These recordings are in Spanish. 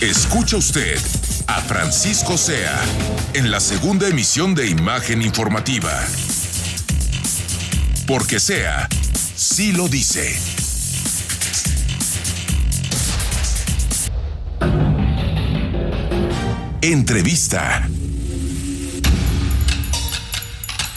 Escucha usted a Francisco Sea en la segunda emisión de Imagen Informativa. Porque Sea sí lo dice. Entrevista.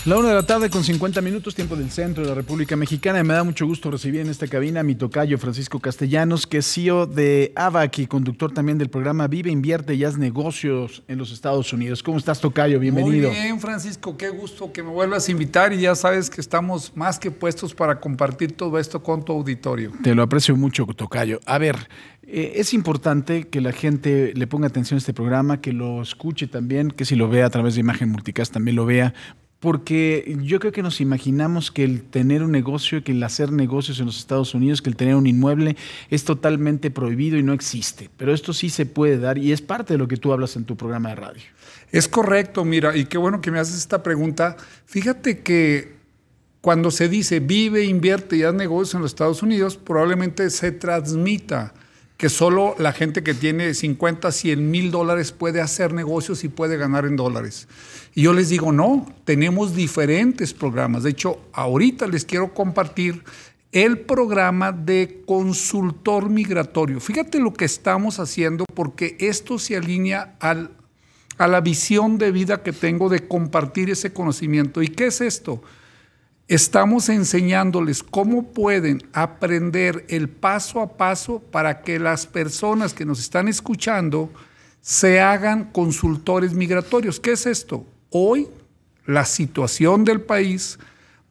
La una de la tarde con 50 minutos, tiempo del centro de la República Mexicana. Y me da mucho gusto recibir en esta cabina a mi tocayo Francisco Castellanos, que es CEO de ABAC y conductor también del programa Vive, Invierte y Haz Negocios en los Estados Unidos. ¿Cómo estás, tocayo? Bienvenido. Muy bien, Francisco. Qué gusto que me vuelvas a invitar y ya sabes que estamos más que puestos para compartir todo esto con tu auditorio. Te lo aprecio mucho, tocayo. A ver, eh, es importante que la gente le ponga atención a este programa, que lo escuche también, que si lo vea a través de imagen multicast también lo vea, porque yo creo que nos imaginamos que el tener un negocio, que el hacer negocios en los Estados Unidos, que el tener un inmueble es totalmente prohibido y no existe. Pero esto sí se puede dar y es parte de lo que tú hablas en tu programa de radio. Es correcto, mira, y qué bueno que me haces esta pregunta. Fíjate que cuando se dice vive, invierte y haz negocios en los Estados Unidos, probablemente se transmita que solo la gente que tiene 50, 100 mil dólares puede hacer negocios y puede ganar en dólares. Y yo les digo, no, tenemos diferentes programas. De hecho, ahorita les quiero compartir el programa de consultor migratorio. Fíjate lo que estamos haciendo porque esto se alinea a la visión de vida que tengo de compartir ese conocimiento. ¿Y qué es esto? Estamos enseñándoles cómo pueden aprender el paso a paso para que las personas que nos están escuchando se hagan consultores migratorios. ¿Qué es esto? Hoy la situación del país,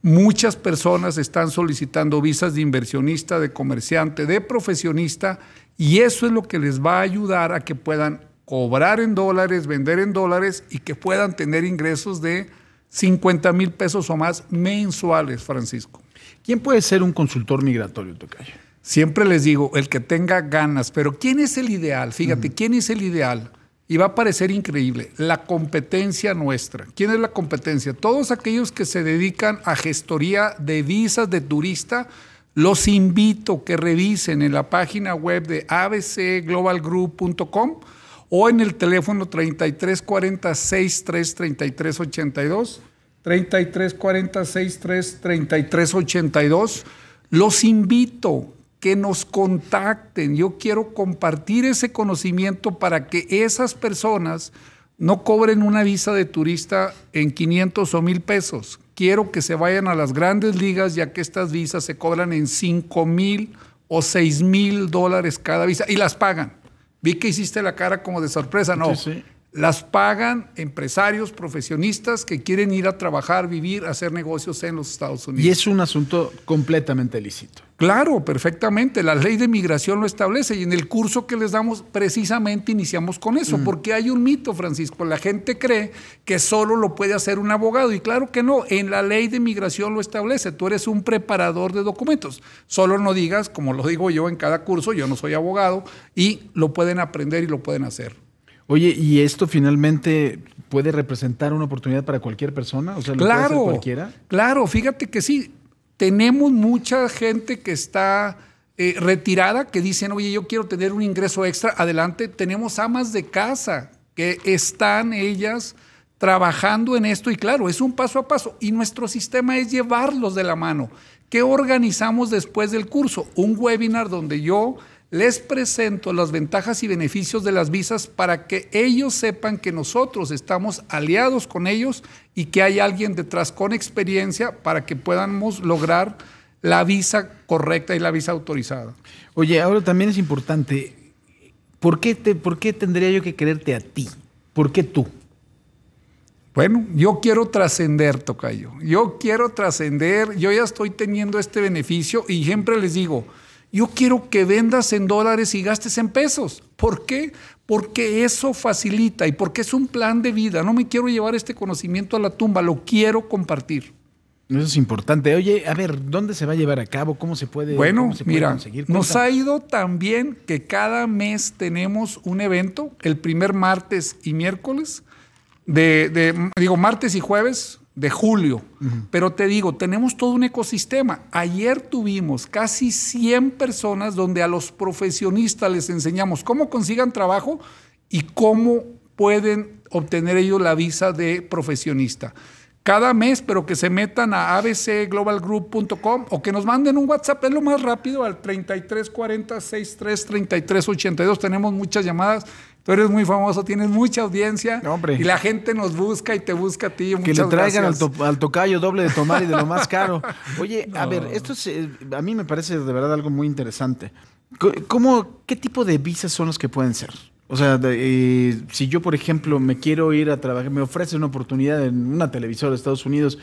muchas personas están solicitando visas de inversionista, de comerciante, de profesionista, y eso es lo que les va a ayudar a que puedan cobrar en dólares, vender en dólares y que puedan tener ingresos de 50 mil pesos o más mensuales, Francisco. ¿Quién puede ser un consultor migratorio, en calle? Siempre les digo, el que tenga ganas, pero ¿quién es el ideal? Fíjate, ¿quién es el ideal? Y va a parecer increíble, la competencia nuestra. ¿Quién es la competencia? Todos aquellos que se dedican a gestoría de visas de turista, los invito que revisen en la página web de abcglobalgroup.com o en el teléfono 3340 33 82 3340 33 82 Los invito que nos contacten. Yo quiero compartir ese conocimiento para que esas personas no cobren una visa de turista en 500 o 1000 pesos. Quiero que se vayan a las grandes ligas, ya que estas visas se cobran en 5 mil o 6 mil dólares cada visa y las pagan. Vi que hiciste la cara como de sorpresa, no. Sí, sí. Las pagan empresarios, profesionistas que quieren ir a trabajar, vivir, hacer negocios en los Estados Unidos. Y es un asunto completamente lícito. Claro, perfectamente. La ley de migración lo establece y en el curso que les damos precisamente iniciamos con eso, mm. porque hay un mito, Francisco. La gente cree que solo lo puede hacer un abogado y claro que no. En la ley de migración lo establece. Tú eres un preparador de documentos. Solo no digas, como lo digo yo en cada curso, yo no soy abogado y lo pueden aprender y lo pueden hacer. Oye, ¿y esto finalmente puede representar una oportunidad para cualquier persona? O sea, ¿lo claro, puede cualquiera? Claro, fíjate que sí. Tenemos mucha gente que está eh, retirada que dicen, oye, yo quiero tener un ingreso extra. Adelante, tenemos amas de casa que están ellas trabajando en esto y claro, es un paso a paso y nuestro sistema es llevarlos de la mano. ¿Qué organizamos después del curso? Un webinar donde yo les presento las ventajas y beneficios de las visas para que ellos sepan que nosotros estamos aliados con ellos y que hay alguien detrás con experiencia para que podamos lograr la visa correcta y la visa autorizada. Oye, ahora también es importante, ¿por qué, te, por tendría yo que quererte a ti? ¿Por qué tú? Bueno, yo quiero trascender, Tocayo. Yo quiero trascender, yo ya estoy teniendo este beneficio y siempre les digo, yo quiero que vendas en dólares y gastes en pesos. ¿Por qué? Porque eso facilita y porque es un plan de vida. No me quiero llevar este conocimiento a la tumba, lo quiero compartir. Eso es importante. Oye, a ver, ¿dónde se va a llevar a cabo? ¿Cómo se puede Bueno, mira, nos ha ido también que cada mes tenemos un evento, el primer martes y miércoles, de, de digo, martes y jueves, de julio. Pero te digo, tenemos todo un ecosistema. Ayer tuvimos casi 100 personas donde a los profesionistas les enseñamos cómo consigan trabajo y cómo pueden obtener ellos la visa de profesionista cada mes, pero que se metan a abcglobalgroup.com o que nos manden un WhatsApp, es lo más rápido, al 3340-633382. Tenemos muchas llamadas. Tú eres muy famoso, tienes mucha audiencia. y la gente nos busca y te busca a ti. que le traigan al, al, tocayo doble de tomar y de lo más caro. Oye, a ver, esto eh, a mí me parece de verdad algo muy interesante. ¿Cómo, ¿Qué tipo de visas son los que pueden ser? O sea, si yo, por ejemplo, me quiero ir a trabajar, me ofrece una oportunidad en una televisora de Estados Unidos,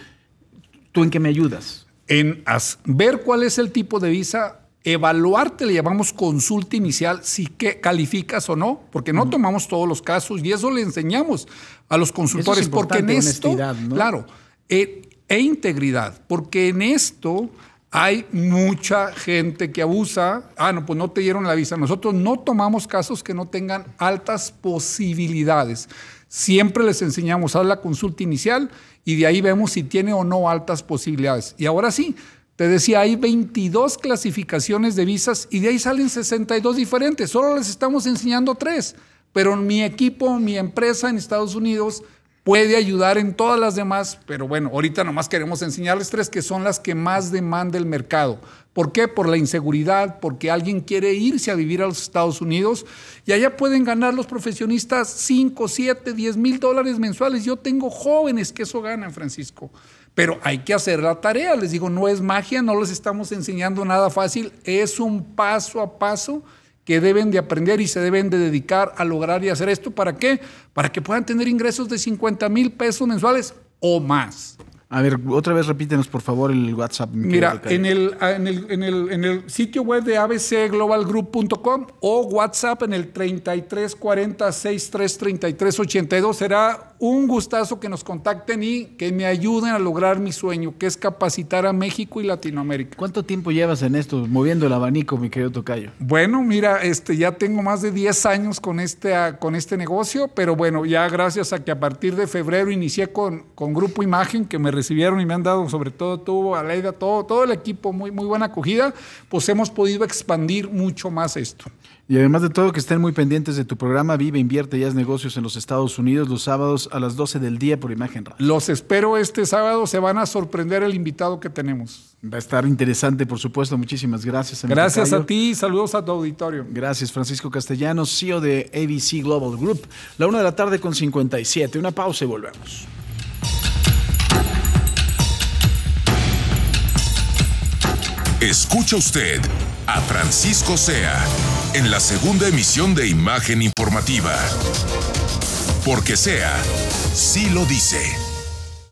¿tú en qué me ayudas? En ver cuál es el tipo de visa, evaluarte, le llamamos consulta inicial, si calificas o no, porque no tomamos todos los casos y eso le enseñamos a los consultores, eso porque en esto, claro, eh, e integridad, porque en esto hay mucha gente que abusa. Ah, no, pues no te dieron la visa. Nosotros no tomamos casos que no tengan altas posibilidades. Siempre les enseñamos a la consulta inicial y de ahí vemos si tiene o no altas posibilidades. Y ahora sí, te decía, hay 22 clasificaciones de visas y de ahí salen 62 diferentes. Solo les estamos enseñando tres. Pero mi equipo, mi empresa en Estados Unidos puede ayudar en todas las demás, pero bueno, ahorita nomás queremos enseñarles tres que son las que más demanda el mercado. ¿Por qué? Por la inseguridad, porque alguien quiere irse a vivir a los Estados Unidos y allá pueden ganar los profesionistas 5, 7, 10 mil dólares mensuales. Yo tengo jóvenes que eso ganan, Francisco. Pero hay que hacer la tarea, les digo, no es magia, no les estamos enseñando nada fácil, es un paso a paso que deben de aprender y se deben de dedicar a lograr y hacer esto. ¿Para qué? Para que puedan tener ingresos de 50 mil pesos mensuales o más. A ver, otra vez repítenos por favor el WhatsApp. Mira, en el, ah, en, el, en, el, en el, sitio web de abcglobalgroup.com o WhatsApp en el 33 será un gustazo que nos contacten y que me ayuden a lograr mi sueño, que es capacitar a México y Latinoamérica. ¿Cuánto tiempo llevas en esto, moviendo el abanico, mi querido Tocayo? Bueno, mira, este, ya tengo más de 10 años con este, ah, con este negocio, pero bueno, ya gracias a que a partir de febrero inicié con, con Grupo Imagen, que me recibieron y me han dado, sobre todo tú, Aleida, todo, todo el equipo, muy, muy buena acogida, pues hemos podido expandir mucho más esto. Y además de todo, que estén muy pendientes de tu programa Vive, Invierte y Haz Negocios en los Estados Unidos los sábados a las 12 del día por Imagen Los espero este sábado, se van a sorprender el invitado que tenemos. Va a estar interesante, por supuesto. Muchísimas gracias. gracias a ti, saludos a tu auditorio. Gracias, Francisco Castellanos, CEO de ABC Global Group. La una de la tarde con 57. Una pausa y volvemos. Escucha usted a Francisco Sea en la segunda emisión de Imagen Informativa. Porque Sea, sí lo dice.